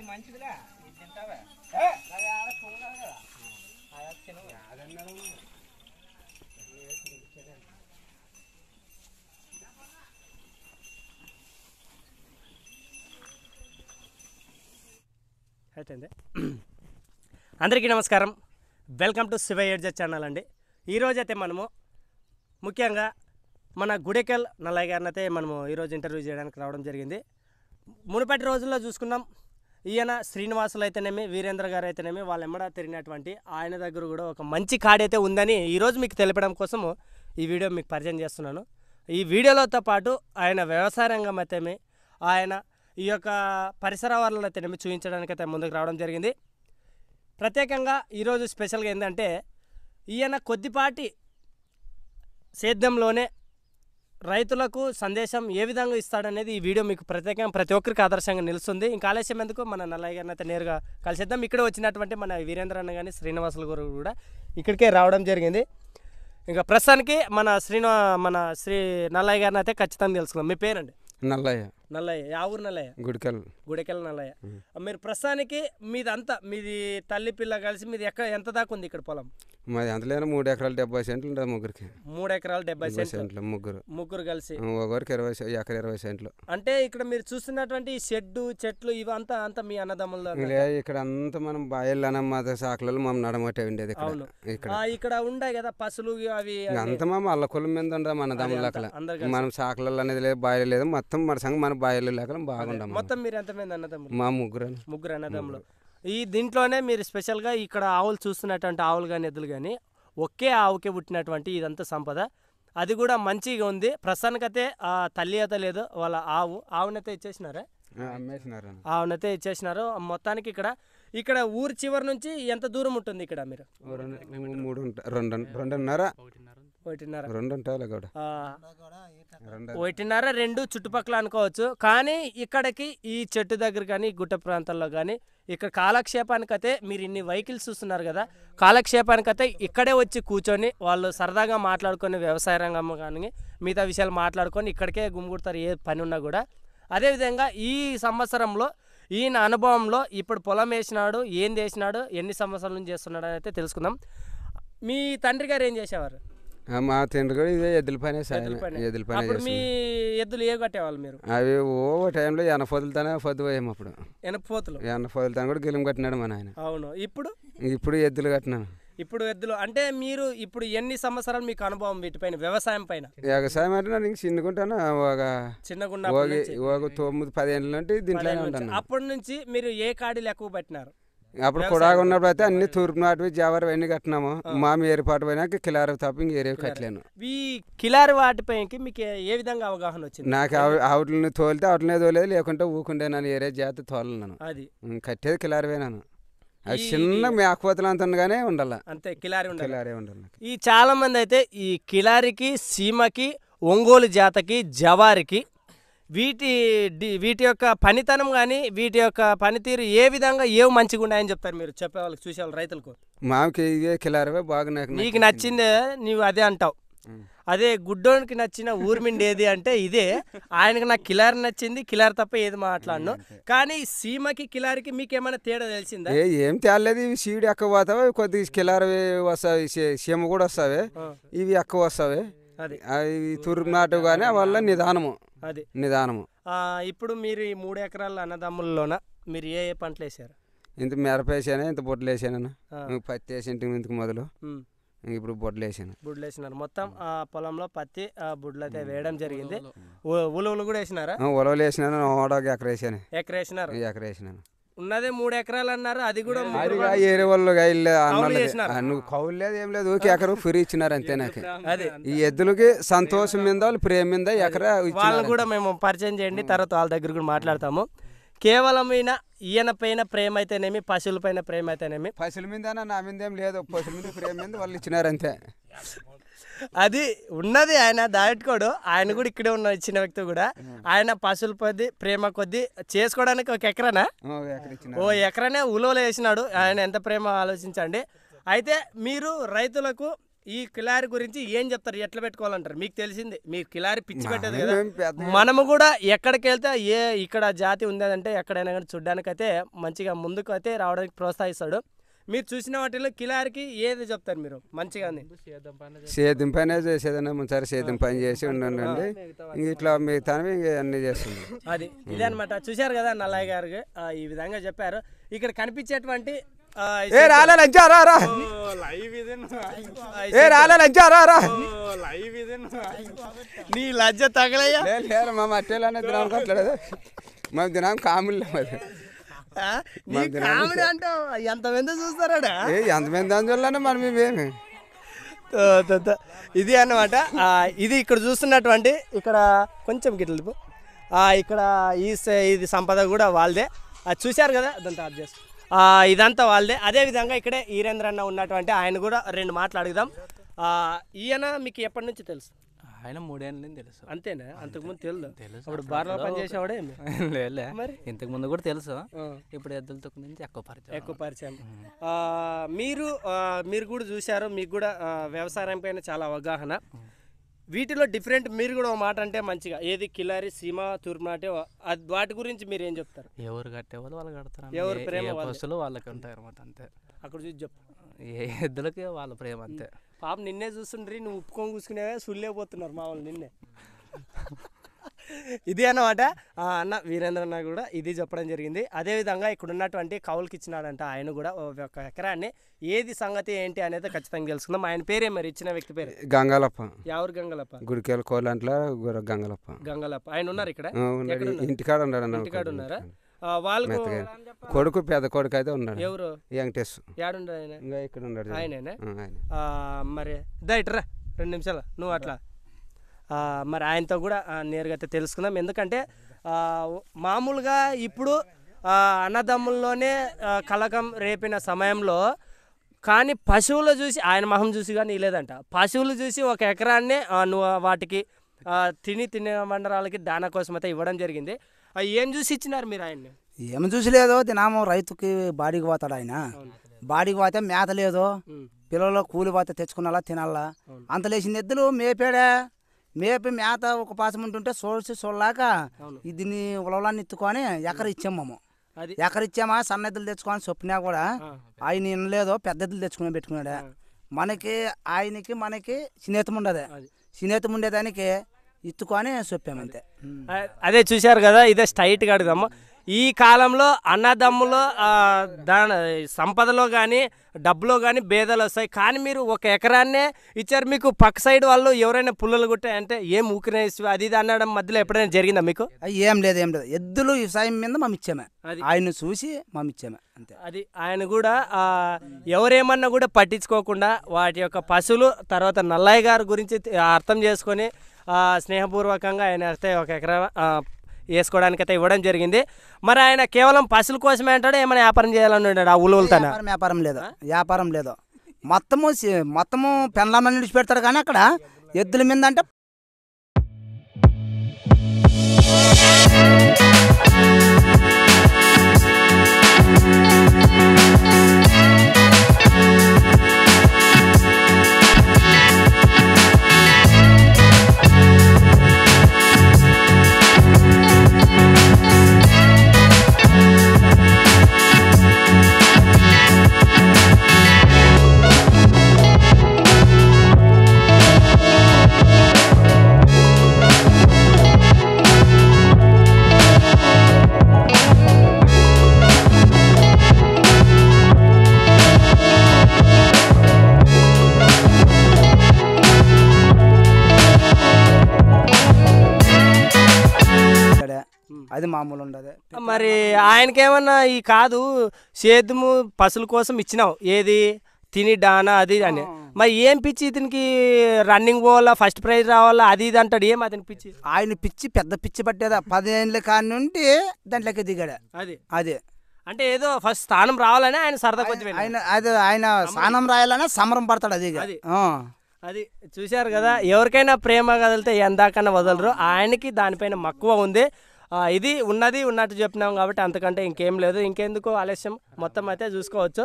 ఇది మంచిదిలే ఇది తింటావా అందరికీ నమస్కారం వెల్కమ్ టు శివ ఏడ్జ ఛానల్ అండి ఈరోజైతే మనము ముఖ్యంగా మన గుడెకల్ నల్లయ్య గారిని అయితే మనము ఈరోజు ఇంటర్వ్యూ చేయడానికి రావడం జరిగింది మునుపటి రోజుల్లో చూసుకున్నాం ఈయన శ్రీనివాసులు అయితేనేమి వీరేంద్ర గారు అయితేనేమి వాళ్ళు ఎమ్మడ తిరిగినటువంటి ఆయన దగ్గర కూడా ఒక మంచి కాడైతే ఉందని ఈరోజు మీకు తెలిపడం కోసం ఈ వీడియో మీకు పరిచయం చేస్తున్నాను ఈ వీడియోలతో పాటు ఆయన వ్యవసాయ రంగం అయితేమి ఆయన ఈ యొక్క పరిసర వరలను అయితేనేమి చూపించడానికి అయితే ముందుకు రావడం జరిగింది ప్రత్యేకంగా ఈరోజు స్పెషల్గా ఏంటంటే ఈయన కొద్దిపాటి సేద్యంలోనే రైతులకు సందేశం ఏ విధంగా ఇస్తాడనేది ఈ వీడియో మీకు ప్రత్యేకంగా ప్రతి ఒక్కరికి ఆదర్శంగా నిలుస్తుంది ఇంకా ఆలస్యం ఎందుకు మన నల్లయ్య గారిని అయితే నేరుగా కలిసిద్దాం ఇక్కడ వచ్చినటువంటి మన వీరేంద్ర అన్న కానీ శ్రీనివాసులు గారు కూడా ఇక్కడికే రావడం జరిగింది ఇంకా ప్రస్తుతానికి మన శ్రీనివా మన శ్రీ నల్లయ్య గారిని అయితే ఖచ్చితంగా తెలుసుకుందాం మీ పేరండి నల్లయ్య నల్లయ్య యా ఊరు నల్లయ్య గుడికల్ గుడికల్ నల్లయ్య మీరు ప్రస్తుతానికి మీది అంత మీది తల్లి పిల్ల కలిసి మీది ఎక్కడ ఎంత దాకా ఉంది ఇక్కడ పొలం మాది అంతలేను మూడు ఎకరాలు డెబ్బై సెంట్లు ఉంటుంది ముగ్గురికి మూడు ఎకరాలు డెబ్బై సెంట్లు ముగ్గురు ముగ్గురు కలిసి ఒకరికి ఇరవై ఎకర ఇరవై సెంట్లు అంటే ఇక్కడ మీరు చూస్తున్నటువంటి షెడ్డు చెట్లు ఇవంతా అంతా మీ అన్నదమ్ముల ఇక్కడ అంతా మనం బాయిల్ అన్న మా సాకులలో మనం నడమటే ఉండేది ఇక్కడ ఇక్కడ ఉండే కదా పసులు అవి అంత మా మళ్ళ కులం మీద ఉండదు మన దమ్ముల అక్కడ మనం సాకులలో అనేది లేదు బాయిలు లేదు మొత్తం మన సంగ మన బాయలు లేకలం బాగుండం మొత్తం మీరు ఎంతమంది అన్నదమ్ములు మా ముగ్గురు ముగ్గురు అన్నదమ్ములు ఈ దీంట్లోనే మీరు స్పెషల్గా ఇక్కడ ఆవులు చూస్తున్నటువంటి ఆవులు కానీ ఎద్దులు కానీ ఒకే ఆవుకే పుట్టినటువంటి ఇదంతా సంపద అది కూడా మంచిగా ఉంది ప్రస్తుతానికైతే తల్లి అత లేదు వాళ్ళ ఆవు ఆవునైతే ఇచ్చేసినారా ఆవునైతే ఇచ్చేసినారు మొత్తానికి ఇక్కడ ఇక్కడ ఊరు చివరి నుంచి ఎంత దూరం ఉంటుంది ఇక్కడ మీరు రెండు రెండున్నర ఒకటిన్నర రెండు చుట్టుపక్కల అనుకోవచ్చు కానీ ఇక్కడికి ఈ చెట్టు దగ్గర కానీ గుట్ట ప్రాంతాల్లో కానీ ఇక్కడ కాలక్షేపానికి అయితే మీరు ఇన్ని వెహికల్స్ చూస్తున్నారు కదా కాలక్షేపానికి అయితే ఇక్కడే వచ్చి కూర్చొని వాళ్ళు సరదాగా మాట్లాడుకొని వ్యవసాయ రంగం కానీ మిగతా విషయాలు మాట్లాడుకొని ఇక్కడికే గుమ్గుడతారు ఏ పని ఉన్నా కూడా అదేవిధంగా ఈ సంవత్సరంలో ఈయన అనుభవంలో ఇప్పుడు పొలం వేసినాడు ఏం చేసినాడు ఎన్ని సంవత్సరాల నుంచి చేస్తున్నాడు అని అయితే తెలుసుకుందాం మీ తండ్రి గారు ఏం చేసేవారు మా తండ్రి కూడా ఇదే ఎద్దుల పని ఎద్దుల పని మీ ఎద్దులు ఏ కట్టేవాళ్ళు మీరు అవి ఓ టైంలో ఎనభై పొద్దులతోనే పొద్దు పోయాము అప్పుడు ఎనపోతులు పొద్దులు ఎనభై కూడా గెలుం కట్టినాడు మా నాయన అవును ఇప్పుడు ఇప్పుడు ఎద్దులు కట్టినాను ఇప్పుడు ఎద్దులు అంటే మీరు ఇప్పుడు ఎన్ని సంవత్సరాలు మీకు అనుభవం వీటిపైన వ్యవసాయం పైన వ్యవసాయం అంటే నేను చిన్నకుంటాను ఒక చిన్నకుండా ఒక తొమ్మిది పదిహేను దీంట్లో అప్పటి నుంచి మీరు ఏ కాడీలు ఎక్కువ పెట్టినారు అప్పుడు కుడాగా ఉన్నప్పుడు అయితే అన్ని తూర్పు నాటివి జావర్ అవన్నీ కట్టినాము మామి ఏర్పాటు పోయినాక కిలారి తప్ప ఇంక కట్టలేను ఈ కిలారి వాటిపైకి మీకు ఏ విధంగా అవగాహన వచ్చింది నాకు ఆవులని తోలితే ఆవులనే తోలేదు లేకుంటే ఊకుండే నన్ను ఏరే జాతి తోలన్నాను అది కట్టేది కిలారిపోయినాను అది చిన్న మేకపోతలు అంత ఉండగానే ఉండాలి అంతే కిలారి కిలారే కిలారి ఉండాలి ఈ చాలా మంది అయితే ఈ కిలారికి సీమకి ఒంగోలు జాతకి జవారికి వీటి వీటి యొక్క పనితనం కానీ వీటి యొక్క పనితీరు ఏ విధంగా ఏవి మంచిగా ఉన్నాయని చెప్తారు మీరు చెప్పే వాళ్ళకి చూసేవాళ్ళు రైతులకు మామికి ఇదే కిలారవే బాగా నీకు నచ్చిందే నీవు అదే అంటావు అదే గుడ్డోనికి నచ్చిన ఊర్మిండి ఏది అంటే ఇదే ఆయనకు నాకు కిలార్ నచ్చింది కిలార్ తప్ప ఏది మాట్లాడను కానీ సీమకి కిలారికి మీకేమైనా తేడా తెలిసిందా ఏం తేలేదు ఇవి సీడి ఎక్కువ పోతావే కొద్దిగా కిలారవి వస్తావి సీమ కూడా వస్తావే ఇవి ఎక్కువ వస్తావే అవి నాటు కానీ వాళ్ళ నిదానము అది నిదానము ఇప్పుడు మీరు ఈ మూడు ఎకరాల అన్నదమ్ముల్లోన మీరు ఏ ఏ పంటలు వేసారు ఇంత మిరప వేసాను ఇంత బొడ్లు వేసాను పత్తి వేసింటి ఇంతకు మొదలు ఇప్పుడు బొడ్లు వేసాను బుడ్లు వేసినారు మొత్తం ఆ పొలంలో పత్తి బుడ్లు అయితే వేయడం జరిగింది ఉలవలు కూడా వేసినారా ఉలవలు వేసినాను ఓడ ఎకరేసాను ఎకరేసినారు ఎకరేసినాను ఉన్నదే మూడు ఎకరాలు అన్నారు అది కూడా ఏరే వాళ్ళు నువ్వు కౌలు లేదు ఏం లేదు ఒక ఎకరం ఫ్రీ ఇచ్చినారు అంతే నాకు ఈ ఎద్దులకి సంతోషం మీద ప్రేమ మీద ఎకరా వాళ్ళు కూడా మేము పరిచయం చేయండి తర్వాత వాళ్ళ దగ్గర కూడా మాట్లాడతాము కేవలమైన ఈయన పైన ప్రేమ అయితేనేమి పశువుల పైన ప్రేమ అయితేనేమి పశువుల మీద నా మీద ఏం లేదు పశువుల మీద ప్రేమ మీద వాళ్ళు ఇచ్చినారు అంతే అది ఉన్నది ఆయన దాటుకోడు ఆయన కూడా ఇక్కడే ఉన్న ఇచ్చిన వ్యక్తి కూడా ఆయన పశువుల కొద్ది ప్రేమ కొద్ది చేసుకోవడానికి ఒక ఎకరానా ఓ ఎకరానే ఉలవలు వేసినాడు ఆయన ఎంత ప్రేమ ఆలోచించండి అయితే మీరు రైతులకు ఈ కిలారి గురించి ఏం చెప్తారు ఎట్లా పెట్టుకోవాలంటారు మీకు తెలిసింది మీ కిలారి పిచ్చి పెట్టదు కదా మనము కూడా ఎక్కడికి వెళ్తే ఏ ఇక్కడ జాతి అంటే ఎక్కడైనా కానీ అయితే మంచిగా ముందుకు అయితే రావడానికి ప్రోత్సహిస్తాడు మీరు చూసిన వాటిలో కిలారికి ఏది చెప్తారు మీరు మంచిగా సేద్యం పని చేసేదాన్ని ముందుసారి సేద్యం పని చేసి ఉండండి ఇట్లా మిగతా అన్ని చేస్తుంది అది ఇదే అనమాట చూశారు కదా నల్లయ్య గారు ఈ విధంగా చెప్పారు ఇక్కడ కనిపించేటువంటి ఏ రాలే లజ్జా రా రా ఏ రాలే లజ్జా రా రా నీ లజ్జ తగలయ్యా లేదు మా మట్టేలానే దినం కట్టలేదు మా దినం కాములు మరి ఎంతమంది చూస్తారాడా ఎంతమంది అందువల్లనే మనం ఇవేమి ఇది అన్నమాట ఇది ఇక్కడ చూస్తున్నటువంటి ఇక్కడ కొంచెం గిట్ల ఇక్కడ ఈ ఇది సంపద కూడా వాళ్ళదే అది చూశారు కదా దాంతో ఆఫ్ చేస్తాం ఇదంతా వాళ్ళదే అదేవిధంగా ఇక్కడే ఈరేంద్ర అన్న ఉన్నటువంటి ఆయన కూడా రెండు మాటలు అడుగుదాం ఈయన మీకు ఎప్పటి నుంచి తెలుసు ఆయన మూడేళ్ళని తెలుసు అంతేనా అంతకుముందు తెలుసు తెలుసు అప్పుడు బార్లో పనిచేసేవాడే లేదులే మరి ఇంతకు ముందు కూడా తెలుసు ఇప్పుడు ఎద్దులతో నుంచి ఎక్కువ పరిచయం ఎక్కువ పరిచయం మీరు మీరు కూడా చూశారు మీకు కూడా వ్యవసాయం పైన చాలా అవగాహన వీటిలో డిఫరెంట్ మీరు కూడా ఒక మాట అంటే మంచిగా ఏది కిలారి సీమ తుర్మాటే వాటి గురించి మీరు ఏం చెప్తారు ఎవరు కట్టే వాళ్ళు వాళ్ళు కడతారు ఎవరు ప్రేమ బస్సులు వాళ్ళకి ఉంటారు అనమాట అంతే అక్కడ చూసి చెప్పు ఏ ఎద్దులకి వాళ్ళ ప్రేమ అంతే పాప నిన్నే చూస్తుండ్రీ నువ్వు ఉప్పుకొని కూసుకునేవే సుల్లేపోతున్నారు పోతున్నారు మా వాళ్ళు నిన్నే ఇది అన్నమాట అన్న వీరేంద్ర అన్న కూడా ఇది చెప్పడం జరిగింది అదేవిధంగా ఇక్కడ ఉన్నటువంటి కౌలుకి ఇచ్చినాడంట ఆయన కూడా ఒక ఎకరాన్ని ఏది సంగతి ఏంటి అనేది ఖచ్చితంగా తెలుసుకుందాం ఆయన పేరే మరి ఇచ్చిన వ్యక్తి పేరు గంగాలప్ప ఎవరు గంగలప్ప గుడికేల కోలంట్ల గంగలప్ప గంగలప్ప ఆయన ఉన్నారు ఇక్కడ ఇంటికాడ ఉన్నారు ఇంటికాడ కొడుకు పెద్ద కొడుకు అయితే ఉన్నాడు ఎవరు వెంకటేష్ ఆయన ఇక్కడ ఉన్నాడు మరి దా ఇట్రా రెండు నిమిషాలు నువ్వు అట్లా మరి ఆయనతో కూడా నేరుగా అయితే తెలుసుకుందాం ఎందుకంటే మామూలుగా ఇప్పుడు అన్నదమ్ముల్లోనే కలకం రేపిన సమయంలో కానీ పశువులు చూసి ఆయన మొహం చూసి కానీ లేదంట పశువులు చూసి ఒక ఎకరాన్నే వాటికి తిని తినే మండరాలకి దానా కోసం అయితే ఇవ్వడం జరిగింది ఏం చూసి ఇచ్చినారు మీరు ఆయన్ని ఏం లేదో తినాము రైతుకి బాడీకి పోతాడు ఆయన బాడీకి పోతే మేత లేదు పిల్లలు కూలి పోతే తెచ్చుకున్నాలా తినాలా అంత లేచిన ఎద్దులు మేపేడా మేపి మేత ఒక పాసం ఉంటుంటే సోల్సి సోల్లాక దీన్ని ఉలవలాన్ని ఎత్తుకొని ఎకరిచ్చాం మేము ఇచ్చామా సన్నద్దులు తెచ్చుకోని చొప్పినా కూడా ఆయన వినలేదో పెద్దదులు తెచ్చుకుని పెట్టుకున్నాడు మనకి ఆయనకి మనకి స్నేహితం ఉండదు స్నేహితం ఉండేదానికి ఎత్తుకొని చొప్పామంతే అదే చూశారు కదా ఇదే స్ట్రైట్ కాడుదమ్మా ఈ కాలంలో అన్నదమ్ములో దాని సంపదలో కానీ డబ్బులో కానీ భేదాలు వస్తాయి కానీ మీరు ఒక ఎకరాన్నే ఇచ్చారు మీకు పక్క సైడ్ వాళ్ళు ఎవరైనా పుల్లలు కొట్టాయంటే ఏం ఊకినేసి అది ఇది అన్నడం మధ్యలో ఎప్పుడైనా జరిగిందా మీకు ఏం లేదు ఏం లేదు ఎద్దులు వ్యవసాయం మీద మేము ఇచ్చామే ఆయన చూసి మేము ఇచ్చామే అంతే అది ఆయన కూడా ఎవరేమన్నా కూడా పట్టించుకోకుండా వాటి యొక్క పశువులు తర్వాత నల్లయ్య గారి గురించి అర్థం చేసుకొని స్నేహపూర్వకంగా ఆయన వస్తే ఒక ఎకరా వేసుకోవడానికైతే ఇవ్వడం జరిగింది మరి ఆయన కేవలం పసుల కోసమే అంటాడు ఏమైనా వ్యాపారం చేయాలని ఉన్నాడు ఆ ఉలువలతో వ్యాపారం లేదు వ్యాపారం లేదు మొత్తము మొత్తము పెన్లామని విడిచిపెడతాడు కానీ అక్కడ ఎద్దుల మీద అంటే మామూలు ఉండదు మరి ఆయనకేమన్నా ఈ కాదు సేద్యము పసుల కోసం ఇచ్చినావు ఏది తిని డానా అది అని మరి ఏం పిచ్చి ఇతనికి రన్నింగ్ పోవాలా ఫస్ట్ ప్రైజ్ రావాలా అది ఇది అంటాడు ఏం అతని పిచ్చి ఆయన పిచ్చి పెద్ద పిచ్చి పట్టేదా పదిహేనుల కాడి నుండి దాంట్లోకి దిగాడు అది అదే అంటే ఏదో ఫస్ట్ స్థానం రావాలని ఆయన సరదా కొంచెం ఆయన అది ఆయన స్థానం రాయాలనే సమరం పడతాడు అది అది అది చూశారు కదా ఎవరికైనా ప్రేమ కదిలితే ఎందాకన్నా వదలరు ఆయనకి దానిపైన మక్కువ ఉంది ఇది ఉన్నది ఉన్నట్టు చెప్పినాం కాబట్టి అంతకంటే ఇంకేం లేదు ఇంకెందుకు ఆలస్యం మొత్తం అయితే చూసుకోవచ్చు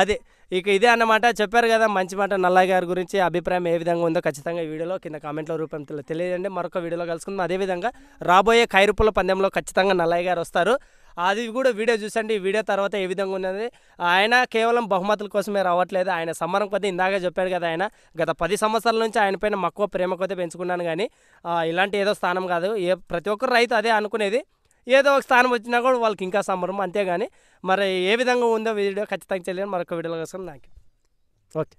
అదే ఇక ఇదే అన్నమాట చెప్పారు కదా మంచి మాట నల్లా గారి గురించి అభిప్రాయం ఏ విధంగా ఉందో ఖచ్చితంగా వీడియోలో కింద కామెంట్లో రూపంలో తెలియజేయండి మరొక వీడియోలో కలుసుకుందాం అదేవిధంగా రాబోయే కైరుపుల పందెంలో ఖచ్చితంగా నల్లయ్య గారు వస్తారు అది కూడా వీడియో చూసండి వీడియో తర్వాత ఏ విధంగా ఉన్నది ఆయన కేవలం బహుమతుల కోసమే రావట్లేదు ఆయన సంబరం కొద్ది ఇందాక చెప్పాడు కదా ఆయన గత పది సంవత్సరాల నుంచి ఆయన పైన మక్కువ ప్రేమ కొద్ది పెంచుకున్నాను కానీ ఇలాంటి ఏదో స్థానం కాదు ఏ ప్రతి ఒక్కరు రైతు అదే అనుకునేది ఏదో ఒక స్థానం వచ్చినా కూడా వాళ్ళకి ఇంకా సంబరం అంతేగాని మరి ఏ విధంగా ఉందో వీడియో ఖచ్చితంగా చేయలేదు మరొక వీడియోలో కోసం నాకు ఓకే